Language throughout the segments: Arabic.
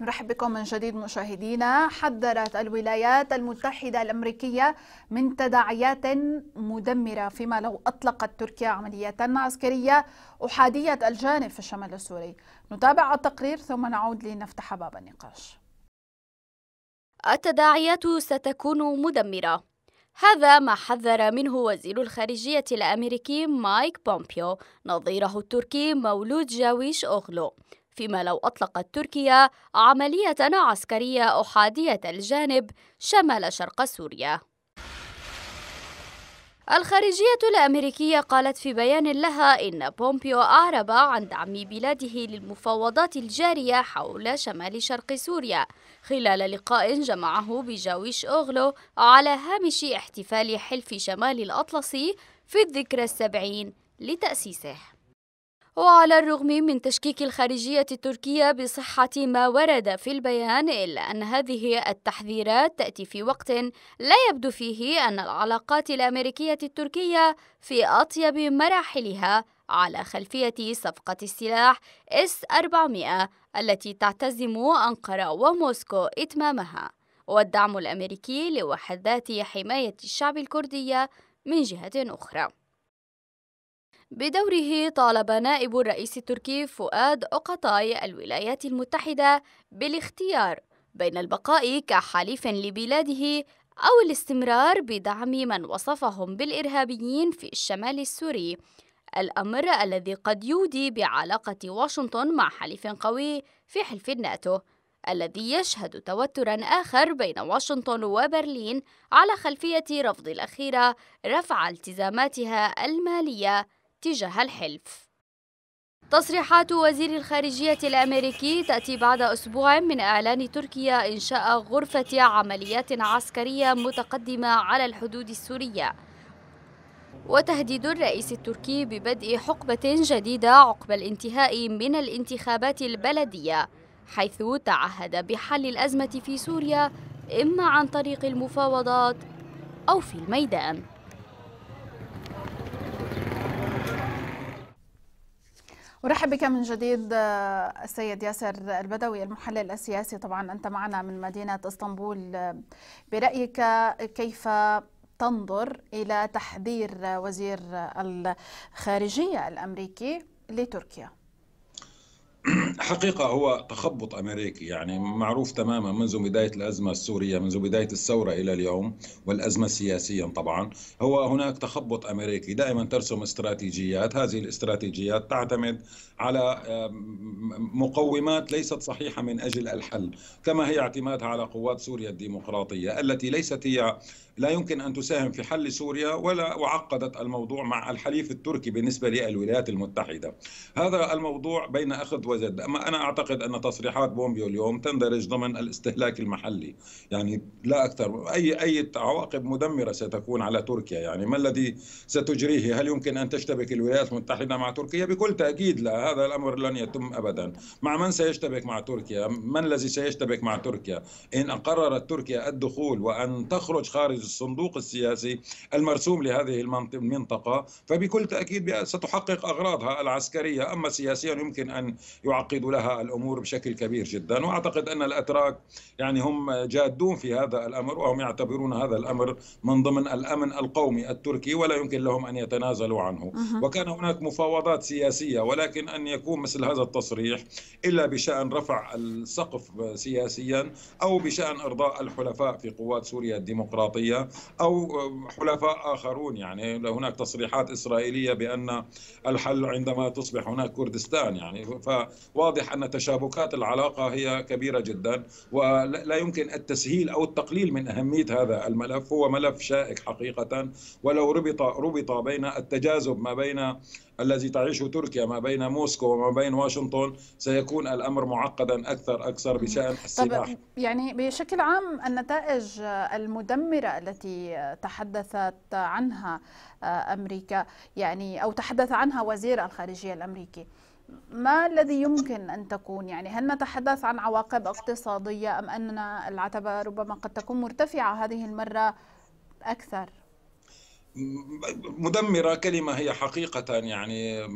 نرحب بكم من جديد مشاهدينا حذرت الولايات المتحدة الأمريكية من تداعيات مدمرة فيما لو أطلقت تركيا عملية عسكرية أحادية الجانب في الشمال السوري نتابع التقرير ثم نعود لنفتح باب النقاش التداعيات ستكون مدمرة هذا ما حذر منه وزير الخارجية الأمريكي مايك بومبيو نظيره التركي مولود جاويش أوغلو فيما لو أطلقت تركيا عملية عسكرية أحادية الجانب شمال شرق سوريا الخارجية الأمريكية قالت في بيان لها إن بومبيو أعرب عن دعم بلاده للمفاوضات الجارية حول شمال شرق سوريا خلال لقاء جمعه بجاويش أوغلو على هامش احتفال حلف شمال الأطلسي في الذكرى السبعين لتأسيسه وعلى الرغم من تشكيك الخارجية التركية بصحة ما ورد في البيان إلا أن هذه التحذيرات تأتي في وقت لا يبدو فيه أن العلاقات الأمريكية التركية في أطيب مراحلها على خلفية صفقة السلاح s 400 التي تعتزم أنقرة وموسكو إتمامها والدعم الأمريكي لوحدات حماية الشعب الكردية من جهة أخرى بدوره طالب نائب الرئيس التركي فؤاد أقطاي الولايات المتحدة بالاختيار بين البقاء كحليف لبلاده أو الاستمرار بدعم من وصفهم بالإرهابيين في الشمال السوري الأمر الذي قد يودي بعلاقة واشنطن مع حليف قوي في حلف الناتو الذي يشهد توترا آخر بين واشنطن وبرلين على خلفية رفض الأخيرة رفع التزاماتها المالية تجاه الحلف تصريحات وزير الخارجية الأمريكي تأتي بعد أسبوع من إعلان تركيا إنشاء غرفة عمليات عسكرية متقدمة على الحدود السورية وتهديد الرئيس التركي ببدء حقبة جديدة عقب الانتهاء من الانتخابات البلدية حيث تعهد بحل الأزمة في سوريا إما عن طريق المفاوضات أو في الميدان ارحب بك من جديد آه، السيد ياسر البدوي المحلل السياسي طبعا انت معنا من مدينه اسطنبول برايك كيف تنظر الى تحذير وزير الخارجيه الامريكي لتركيا حقيقة هو تخبط أمريكي يعني معروف تماما منذ بداية الأزمة السورية منذ بداية الثورة إلى اليوم والأزمة سياسيا طبعا هو هناك تخبط أمريكي دائما ترسم استراتيجيات هذه الاستراتيجيات تعتمد على مقومات ليست صحيحة من أجل الحل كما هي اعتمادها على قوات سوريا الديمقراطية التي ليست هي لا يمكن أن تساهم في حل سوريا ولا وعقدت الموضوع مع الحليف التركي بالنسبة للولايات المتحدة هذا الموضوع بين أخذ وجد ما أنا أعتقد أن تصريحات بومبيو اليوم تندرج ضمن الاستهلاك المحلي يعني لا أكثر أي أي عواقب مدمرة ستكون على تركيا يعني ما الذي ستجريه هل يمكن أن تشتبك الولايات المتحدة مع تركيا بكل تأكيد لا هذا الأمر لن يتم أبدا مع من سيشتبك مع تركيا من الذي سيشتبك مع تركيا إن قررت تركيا الدخول وأن تخرج خارج الصندوق السياسي المرسوم لهذه المنطقة فبكل تأكيد ستحقق أغراضها العسكرية أما سياسيا يمكن أن يعقد تعقد لها الامور بشكل كبير جدا واعتقد ان الاتراك يعني هم جادون في هذا الامر وهم يعتبرون هذا الامر من ضمن الامن القومي التركي ولا يمكن لهم ان يتنازلوا عنه أه. وكان هناك مفاوضات سياسيه ولكن ان يكون مثل هذا التصريح الا بشان رفع السقف سياسيا او بشان ارضاء الحلفاء في قوات سوريا الديمقراطيه او حلفاء اخرون يعني هناك تصريحات اسرائيليه بان الحل عندما تصبح هناك كردستان يعني ف واضح أن تشابكات العلاقة هي كبيرة جدا ولا يمكن التسهيل أو التقليل من أهمية هذا الملف هو ملف شائك حقيقة ولو ربط ربط بين التجاذب ما بين الذي تعيشه تركيا ما بين موسكو وما بين واشنطن سيكون الامر معقدا اكثر اكثر بشان طيب، السلاح يعني بشكل عام النتائج المدمره التي تحدثت عنها امريكا يعني او تحدث عنها وزير الخارجيه الامريكي ما الذي يمكن أن تكون يعني هل نتحدث عن عواقب اقتصادية أم أن العتبة ربما قد تكون مرتفعة هذه المرة أكثر مدمرة كلمة هي حقيقة يعني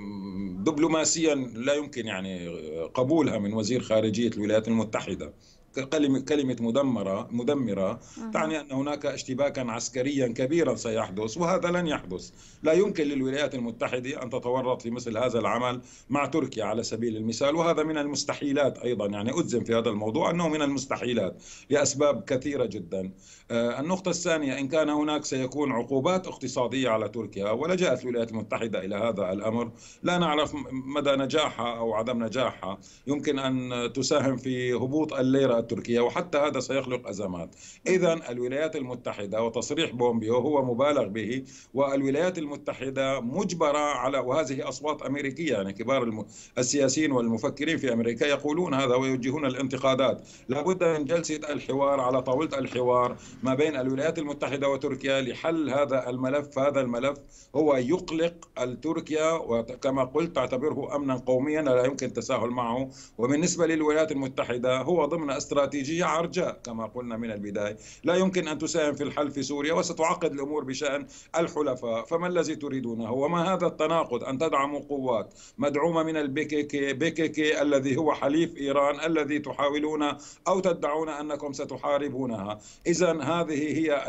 دبلوماسيا لا يمكن يعني قبولها من وزير خارجية الولايات المتحدة كلمة كلمة مدمرة مدمرة تعني أن هناك اشتباكا عسكريا كبيرا سيحدث وهذا لن يحدث لا يمكن للولايات المتحدة أن تتورط في مثل هذا العمل مع تركيا على سبيل المثال وهذا من المستحيلات أيضا يعني أجزم في هذا الموضوع أنه من المستحيلات لأسباب كثيرة جدا آه، النقطة الثانية إن كان هناك سيكون عقوبات اقتصادية على تركيا ولجأت الولايات المتحدة إلى هذا الأمر لا نعرف مدى نجاحها أو عدم نجاحها يمكن أن تساهم في هبوط الليرة التركية وحتى هذا سيخلق أزمات إذا الولايات المتحدة وتصريح بومبيو هو مبالغ به والولايات المتحدة مجبرة على وهذه أصوات أمريكية يعني كبار السياسيين والمفكرين في أمريكا يقولون هذا ويوجهون الانتقادات لابد من جلسة الحوار على طاولة الحوار ما بين الولايات المتحدة وتركيا لحل هذا الملف هذا الملف هو يقلق التركيا وكما قلت تعتبره أمنا قوميا لا يمكن التساهل معه وبالنسبة للولايات المتحدة هو ضمن أست استراتيجية عرجاء كما قلنا من البداية لا يمكن أن تساهم في الحل في سوريا وستعقد الأمور بشأن الحلفاء فما الذي تريدونه وما هذا التناقض أن تدعموا قوات مدعومة من البيكيكي بيكيكي الذي هو حليف إيران الذي تحاولون أو تدعون أنكم ستحاربونها إذا هذه هي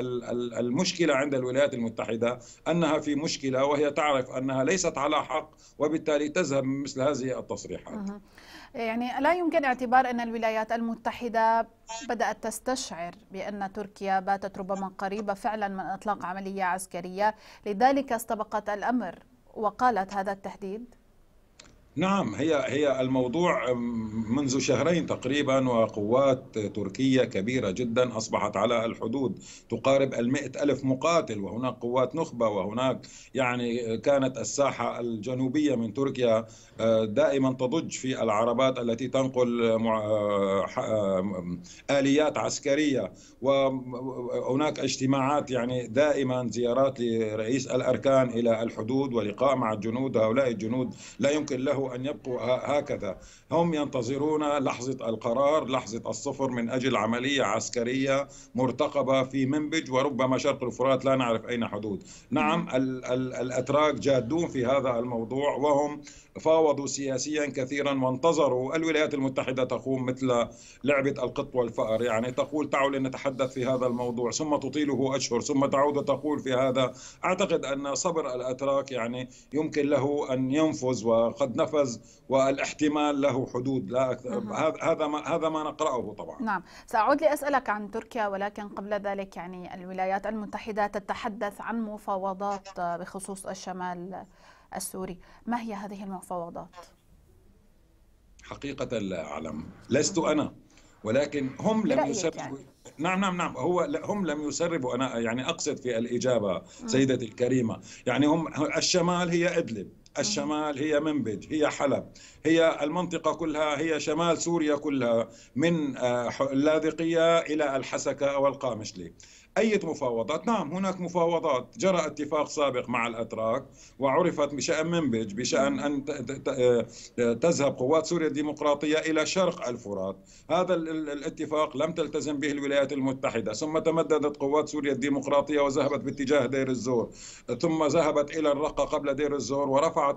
المشكلة عند الولايات المتحدة أنها في مشكلة وهي تعرف أنها ليست على حق وبالتالي تذهب مثل هذه التصريحات يعني لا يمكن اعتبار أن الولايات المتحدة بدأت تستشعر بأن تركيا باتت ربما قريبة فعلا من إطلاق عملية عسكرية لذلك استبقت الأمر وقالت هذا التهديد نعم هي هي الموضوع منذ شهرين تقريبا وقوات تركية كبيرة جدا أصبحت على الحدود تقارب المئة ألف مقاتل وهناك قوات نخبة وهناك يعني كانت الساحة الجنوبية من تركيا دائما تضج في العربات التي تنقل آليات عسكرية وهناك اجتماعات يعني دائما زيارات لرئيس الأركان إلى الحدود ولقاء مع الجنود هؤلاء الجنود لا يمكن له أن يبقوا هكذا هم ينتظرون لحظة القرار لحظة الصفر من أجل عملية عسكرية مرتقبة في منبج وربما شرق الفرات لا نعرف أين حدود نعم الـ الـ الأتراك جادون في هذا الموضوع وهم فاوضوا سياسيا كثيرا وانتظروا الولايات المتحدة تقوم مثل لعبة القط والفأر يعني تقول تعالوا لنتحدث في هذا الموضوع ثم تطيله أشهر ثم تعود تقول في هذا أعتقد أن صبر الأتراك يعني يمكن له أن ينفذ وقد نفذ قفز والاحتمال له حدود لا أكثر هذا ما هذا ما نقراه طبعا نعم ساعود لاسالك عن تركيا ولكن قبل ذلك يعني الولايات المتحده تتحدث عن مفاوضات بخصوص الشمال السوري ما هي هذه المفاوضات حقيقه لا اعلم لست انا ولكن هم لم يسبقوا يعني. نعم نعم نعم هو هم لم يسربوا انا يعني اقصد في الاجابه سيدتي الكريمه يعني هم الشمال هي ادلب الشمال هي منبج هي حلب هي المنطقة كلها هي شمال سوريا كلها من آه، اللاذقية إلى الحسكة والقامشلي أي مفاوضات نعم هناك مفاوضات جرى اتفاق سابق مع الأتراك وعرفت بشأن منبج بشأن أن آه، تذهب قوات سوريا الديمقراطية إلى شرق الفرات هذا الاتفاق لم تلتزم به الولايات المتحدة ثم تمددت قوات سوريا الديمقراطية وذهبت باتجاه دير الزور ثم ذهبت إلى الرقة قبل دير الزور ورفعت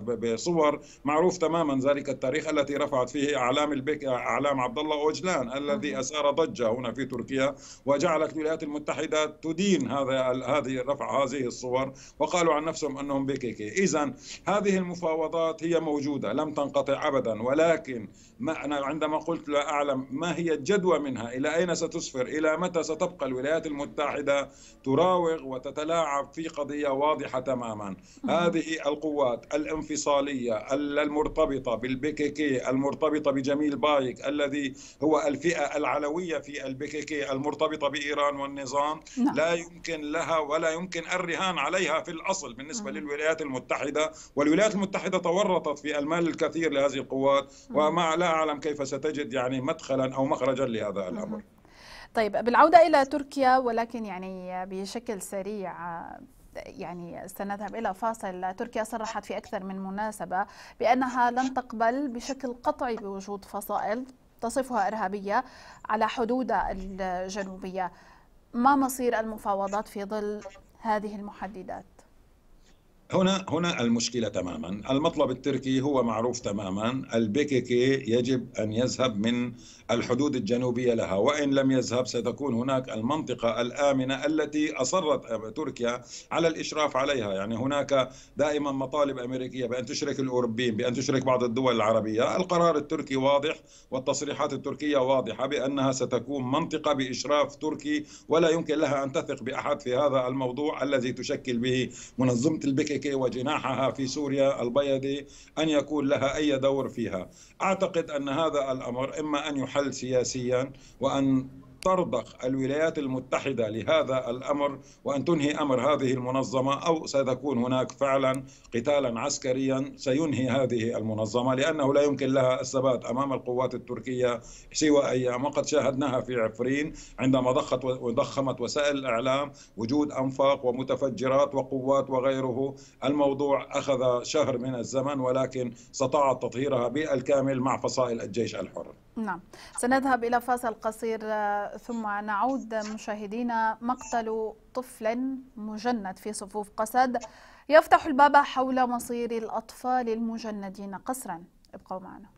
بصور معروف تماما ذلك التاريخ التي رفعت فيه أعلام البك... أعلام عبد الله أوجلان الذي نعم. أثار ضجة هنا في تركيا وجعلت الولايات الولايات المتحدة تدين هذا هذه رفع هذه الصور وقالوا عن نفسهم أنهم بكيكي إذا هذه المفاوضات هي موجودة لم تنقطع أبدا ولكن ما أنا عندما قلت لا أعلم ما هي الجدوى منها إلى أين ستسفر إلى متى ستبقى الولايات المتحدة تراوغ وتتلاعب في قضية واضحة تماما هذه القوات الانفصالية المرتبطة بالبيكيكي المرتبطة بجميل بايك الذي هو الفئة العلوية في البيكيكي المرتبطة بإيران النظام نعم. لا يمكن لها ولا يمكن الرهان عليها في الأصل بالنسبة نعم. للولايات المتحدة والولايات المتحدة تورطت في المال الكثير لهذه القوات نعم. وما لا أعلم كيف ستجد يعني مدخلا أو مخرجا لهذا الأمر نعم. طيب بالعودة إلى تركيا ولكن يعني بشكل سريع يعني سنذهب إلى فاصل تركيا صرحت في أكثر من مناسبة بأنها لن تقبل بشكل قطعي بوجود فصائل تصفها إرهابية على حدودها الجنوبية ما مصير المفاوضات في ظل هذه المحددات؟ هنا هنا المشكلة تماما المطلب التركي هو معروف تماما البيكيكي يجب أن يذهب من الحدود الجنوبية لها وإن لم يذهب ستكون هناك المنطقة الآمنة التي أصرت تركيا على الإشراف عليها يعني هناك دائما مطالب أمريكية بأن تشرك الأوروبيين بأن تشرك بعض الدول العربية القرار التركي واضح والتصريحات التركية واضحة بأنها ستكون منطقة بإشراف تركي ولا يمكن لها أن تثق بأحد في هذا الموضوع الذي تشكل به منظمة البيكيكي الامريكي وجناحها في سوريا البيضي أن يكون لها أي دور فيها أعتقد أن هذا الأمر إما أن يحل سياسيا وأن ترضخ الولايات المتحدة لهذا الأمر وأن تنهي أمر هذه المنظمة أو سيكون هناك فعلا قتالا عسكريا سينهي هذه المنظمة لأنه لا يمكن لها الثبات أمام القوات التركية سوى أيام وقد شاهدناها في عفرين عندما ضخت وضخمت وسائل الإعلام وجود أنفاق ومتفجرات وقوات وغيره الموضوع أخذ شهر من الزمن ولكن استطاعت تطهيرها بالكامل مع فصائل الجيش الحر نعم سنذهب إلى فاصل قصير آه، ثم نعود مشاهدينا مقتل طفل مجند في صفوف قسد يفتح الباب حول مصير الأطفال المجندين قسرا ابقوا معنا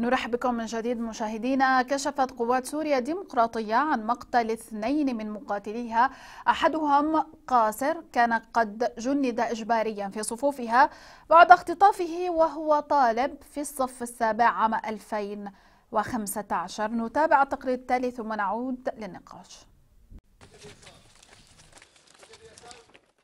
نرحب بكم من جديد مشاهدينا كشفت قوات سوريا الديمقراطية عن مقتل اثنين من مقاتليها أحدهم قاصر كان قد جند إجباريا في صفوفها بعد اختطافه وهو طالب في الصف السابع عام 2015 نتابع التقرير التالي ثم نعود للنقاش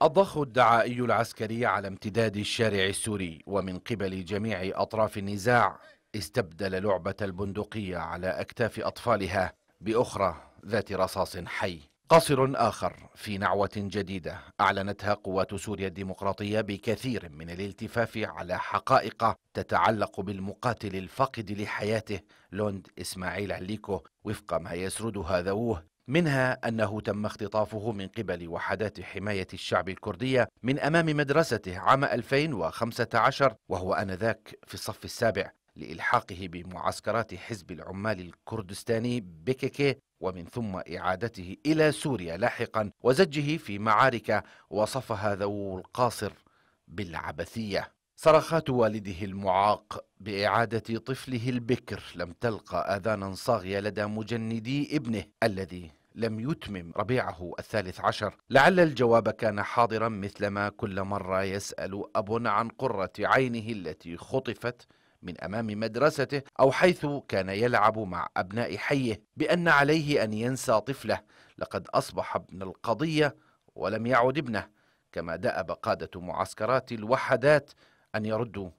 الضخ الدعائي العسكري على امتداد الشارع السوري ومن قبل جميع أطراف النزاع استبدل لعبة البندقية على أكتاف أطفالها بأخرى ذات رصاص حي قصر آخر في نعوة جديدة أعلنتها قوات سوريا الديمقراطية بكثير من الالتفاف على حقائق تتعلق بالمقاتل الفاقد لحياته لوند إسماعيل عليكو وفق ما يسردها ذووه منها أنه تم اختطافه من قبل وحدات حماية الشعب الكردية من أمام مدرسته عام 2015 وهو آنذاك في الصف السابع لإلحاقه بمعسكرات حزب العمال الكردستاني بيكيكي ومن ثم إعادته إلى سوريا لاحقا وزجه في معارك وصفها ذو القاصر بالعبثية صرخات والده المعاق بإعادة طفله البكر لم تلقى آذانا صاغية لدى مجندي ابنه الذي لم يتمم ربيعه الثالث عشر لعل الجواب كان حاضرا مثلما كل مرة يسأل أب عن قرة عينه التي خطفت من أمام مدرسته أو حيث كان يلعب مع أبناء حيه بأن عليه أن ينسى طفله لقد أصبح ابن القضية ولم يعد ابنه كما دأب قادة معسكرات الوحدات أن يردوا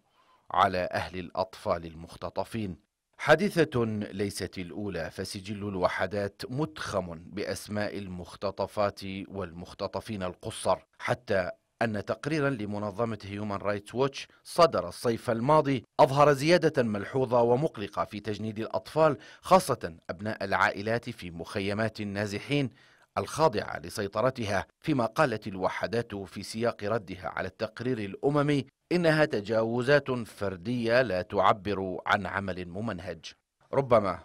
على أهل الأطفال المختطفين حادثة ليست الأولى فسجل الوحدات متخم بأسماء المختطفات والمختطفين القصر حتى أن تقريرا لمنظمة هيومان رايتس ووتش صدر الصيف الماضي أظهر زيادة ملحوظة ومقلقة في تجنيد الأطفال خاصة أبناء العائلات في مخيمات النازحين الخاضعة لسيطرتها فيما قالت الوحدات في سياق ردها على التقرير الأممي إنها تجاوزات فردية لا تعبر عن عمل ممنهج ربما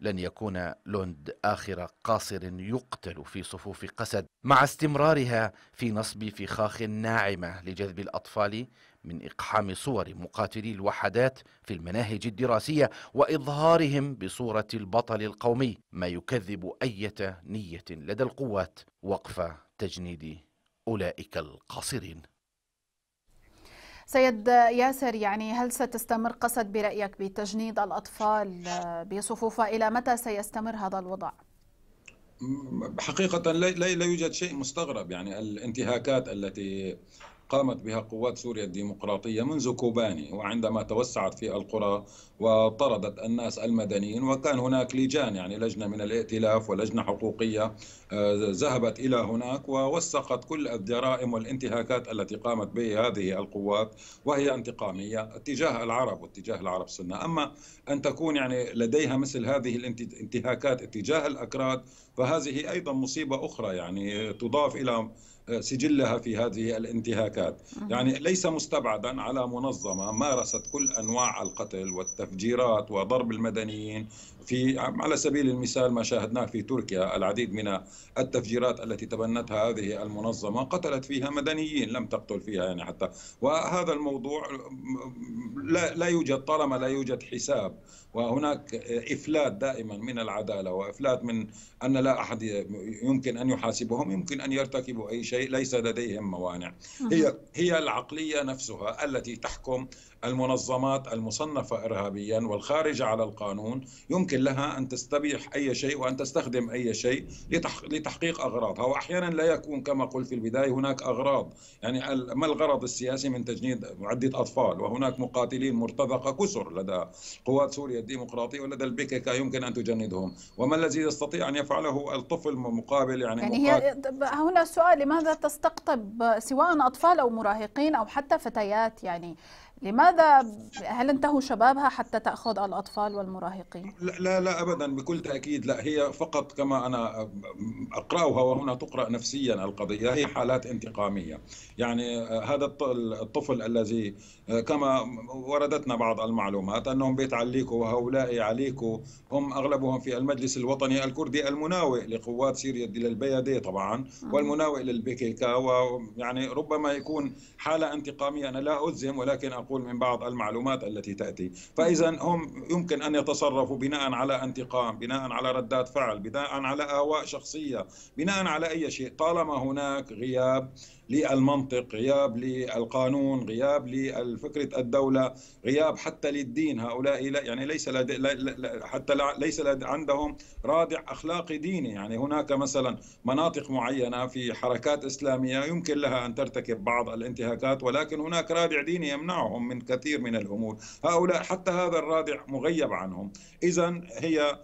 لن يكون لوند آخر قاصر يقتل في صفوف قسد مع استمرارها في نصب فخاخ ناعمة لجذب الأطفال من إقحام صور مقاتلي الوحدات في المناهج الدراسية وإظهارهم بصورة البطل القومي ما يكذب أي نية لدى القوات وقف تجنيد أولئك القاصرين سيد ياسر يعني هل ستستمر قصد برأيك بتجنيد الأطفال آه، بصفوفها إلى متى سيستمر هذا الوضع؟ حقيقة لا, لا يوجد شيء مستغرب يعني الانتهاكات التي قامت بها قوات سوريا الديمقراطية منذ كوباني وعندما توسعت في القرى وطردت الناس المدنيين وكان هناك لجان يعني لجنة من الائتلاف ولجنة حقوقية آه، ذهبت إلى هناك ووثقت كل الجرائم والانتهاكات التي قامت به هذه القوات وهي انتقامية اتجاه العرب واتجاه العرب السنة أما أن تكون يعني لديها مثل هذه الانتهاكات اتجاه الأكراد فهذه أيضا مصيبة أخرى يعني تضاف إلى آه، سجلها في هذه الانتهاكات يعني ليس مستبعدا على منظمة مارست كل أنواع القتل والتفجيرات وضرب المدنيين في على سبيل المثال ما شاهدناه في تركيا العديد من التفجيرات التي تبنتها هذه المنظمه قتلت فيها مدنيين لم تقتل فيها يعني حتى وهذا الموضوع لا لا يوجد طالما لا يوجد حساب وهناك افلات دائما من العداله وافلات من ان لا احد يمكن ان يحاسبهم يمكن ان يرتكبوا اي شيء ليس لديهم موانع هي هي العقليه نفسها التي تحكم المنظمات المصنفة إرهابيا والخارجة على القانون يمكن لها أن تستبيح أي شيء وأن تستخدم أي شيء لتحقيق أغراضها وأحيانا لا يكون كما قلت في البداية هناك أغراض يعني ما الغرض السياسي من تجنيد عدة أطفال وهناك مقاتلين مرتزقة كسر لدى قوات سوريا الديمقراطية ولدى البيكيكا يمكن أن تجندهم وما الذي يستطيع أن يفعله الطفل مقابل يعني, يعني هي هنا السؤال لماذا تستقطب سواء أطفال أو مراهقين أو حتى فتيات يعني لماذا هل انتهوا شبابها حتى تأخذ الأطفال والمراهقين؟ لا, لا لا أبدا بكل تأكيد لا هي فقط كما أنا أقرأها وهنا تقرأ نفسيا القضية هي حالات انتقامية يعني آه، هذا الطفل الذي آه، كما وردتنا بعض المعلومات أنهم بيت عليكو وهؤلاء عليكو هم أغلبهم في المجلس الوطني الكردي المناوئ لقوات سوريا للبيادي طبعا والمناوئ للبيكيكا ويعني ربما يكون حالة انتقامية أنا لا أجزم ولكن أقول المنقول من بعض المعلومات التي تأتي فإذا هم يمكن أن يتصرفوا بناء على انتقام بناء على ردات فعل بناء على آواء شخصية بناء على أي شيء طالما هناك غياب للمنطق غياب للقانون غياب لفكرة الدولة غياب حتى للدين هؤلاء يعني ليس لدي حتى ليس لدي عندهم رادع أخلاقي ديني يعني هناك مثلا مناطق معينة في حركات إسلامية يمكن لها أن ترتكب بعض الانتهاكات ولكن هناك رادع ديني يمنعهم من كثير من الأمور هؤلاء حتى هذا الرادع مغيب عنهم إذا هي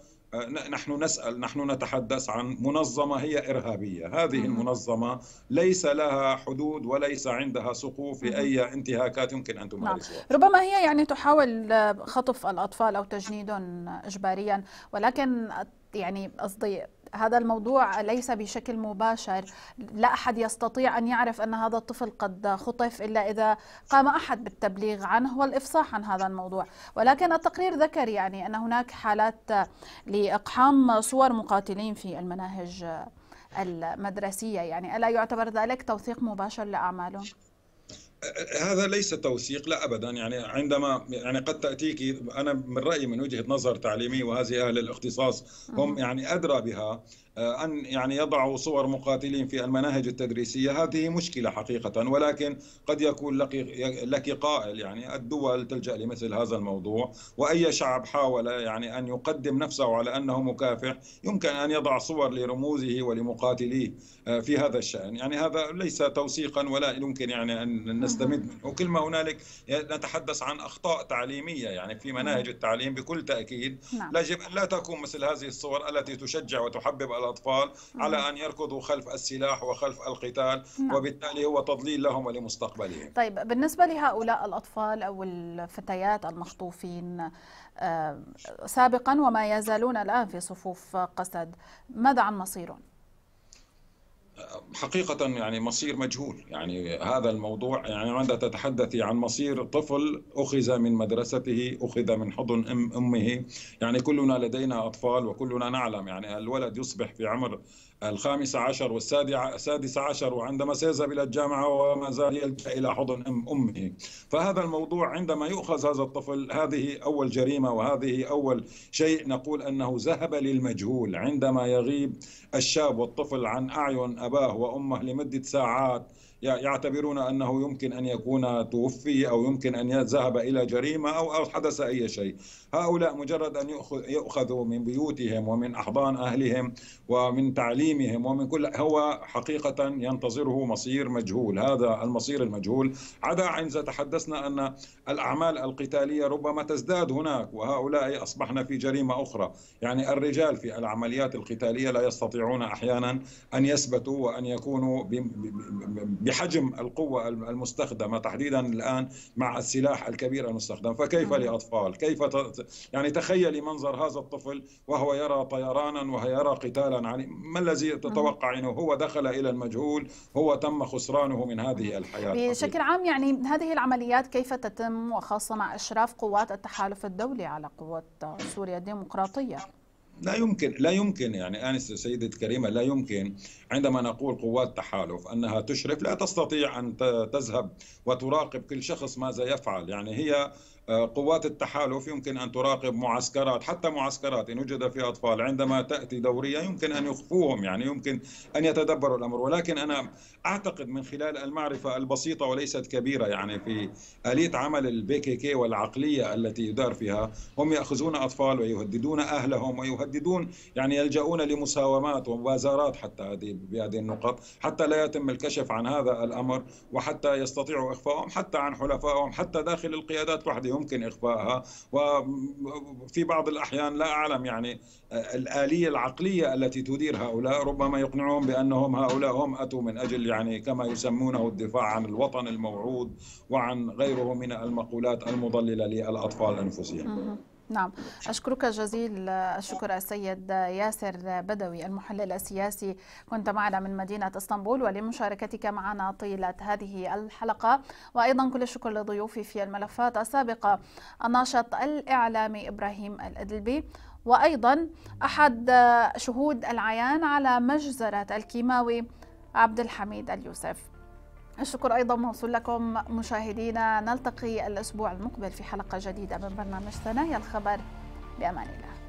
نحن نسأل نحن نتحدث عن منظمة هي إرهابية هذه المنظمة ليس لها حدود وليس عندها سقوف لأي انتهاكات يمكن أن نعم. تمارسها نعم. ربما هي يعني تحاول آه، خطف الأطفال أو تجنيدهم إجباريا ولكن آه، يعني قصدي هذا الموضوع ليس بشكل مباشر لا أحد يستطيع أن يعرف أن هذا الطفل قد خطف إلا إذا قام أحد بالتبليغ عنه والإفصاح عن هذا الموضوع ولكن التقرير ذكر يعني أن هناك حالات لإقحام صور مقاتلين في المناهج المدرسية يعني ألا يعتبر ذلك توثيق مباشر لأعمالهم؟ هذا ليس توثيق لا ابدا يعني عندما يعني قد تاتيك انا من رايي من وجهه نظر تعليميه وهذه اهل الاختصاص هم يعني ادرى بها آه، أن يعني يضعوا صور مقاتلين في المناهج التدريسية هذه مشكلة حقيقة ولكن قد يكون لك, لك قائل يعني الدول تلجأ لمثل هذا الموضوع وأي شعب حاول يعني أن يقدم نفسه على أنه مكافح يمكن أن يضع صور لرموزه ولمقاتليه آه، في هذا الشأن يعني هذا ليس توثيقا ولا يمكن يعني أن نستمد منه وكل ما هنالك نتحدث عن أخطاء تعليمية يعني في مناهج التعليم بكل تأكيد نعم. يجب لا تكون مثل هذه الصور التي تشجع وتحبب الأطفال على أن يركضوا خلف السلاح وخلف القتال نعم. وبالتالي هو تضليل لهم ولمستقبلهم طيب بالنسبة لهؤلاء الأطفال أو الفتيات المخطوفين آه، سابقا وما يزالون الآن في صفوف قسد ماذا عن مصيرهم؟ حقيقة يعني مصير مجهول يعني هذا الموضوع يعني عندما تتحدثي عن مصير طفل أخذ من مدرسته أخذ من حضن أم أمه يعني كلنا لدينا أطفال وكلنا نعلم يعني الولد يصبح في عمر الخامسة عشر والسادسة عشر وعندما سيذهب إلى الجامعة وما زال يلجأ إلى حضن أم أمه فهذا الموضوع عندما يؤخذ هذا الطفل هذه أول جريمة وهذه أول شيء نقول أنه ذهب للمجهول عندما يغيب الشاب والطفل عن أعين أباه وأمه لمدة ساعات يعتبرون انه يمكن ان يكون توفي او يمكن ان ذهب الى جريمه او حدث اي شيء، هؤلاء مجرد أن يؤخذوا من بيوتهم ومن أحضان أهلهم ومن تعليمهم ومن كل هو حقيقة ينتظره مصير مجهول هذا المصير المجهول عدا عن إذا تحدثنا أن الأعمال القتالية ربما تزداد هناك وهؤلاء أصبحنا في جريمة أخرى يعني الرجال في العمليات القتالية لا يستطيعون أحيانا أن يثبتوا وأن يكونوا بحجم القوة المستخدمة تحديدا الآن مع السلاح الكبير المستخدم فكيف نعم. لأطفال كيف يعني تخيلي منظر هذا الطفل وهو يرى طيرانا ويرى قتالا عليه ما الذي تتوقع نعم. أنه هو دخل إلى المجهول هو تم خسرانه من هذه الحياة بشكل عام يعني هذه العمليات كيف تتم وخاصة مع إشراف قوات التحالف الدولي على قوات سوريا الديمقراطية لا يمكن لا يمكن يعني انسه سيده كريمه لا يمكن عندما نقول قوات تحالف انها تشرف لا تستطيع ان تذهب وتراقب كل شخص ماذا يفعل يعني هي آه، قوات التحالف يمكن أن تراقب معسكرات حتى معسكرات إن وجد فيها أطفال عندما تأتي دورية يمكن أن يخفوهم يعني يمكن أن يتدبروا الأمر ولكن أنا أعتقد من خلال المعرفة البسيطة وليست كبيرة يعني في آلية عمل البي كي كي والعقلية التي يدار فيها هم يأخذون أطفال ويهددون أهلهم ويهددون يعني يلجؤون لمساومات ومبازرات حتى هذه بهذه النقط حتى لا يتم الكشف عن هذا الأمر وحتى يستطيعوا إخفائهم حتى عن حلفائهم حتى داخل القيادات وحدهم يمكن إخفائها وفي بعض الأحيان لا أعلم يعني الآلية العقلية التي تدير هؤلاء ربما يقنعهم بأنهم هؤلاء هم أتوا من أجل يعني كما يسمونه الدفاع عن الوطن الموعود وعن غيره من المقولات المضللة للأطفال أنفسهم نعم أشكرك جزيل الشكر السيد ياسر بدوي المحلل السياسي كنت معنا من مدينة اسطنبول ولمشاركتك معنا طيلة هذه الحلقة وأيضا كل الشكر لضيوفي في الملفات السابقة الناشط الإعلامي إبراهيم الأدلبي وأيضا أحد شهود العيان على مجزرة الكيماوي عبد الحميد اليوسف الشكر أيضا موصول لكم مشاهدينا نلتقي الأسبوع المقبل في حلقة جديدة من برنامج ثنايا الخبر بأمان الله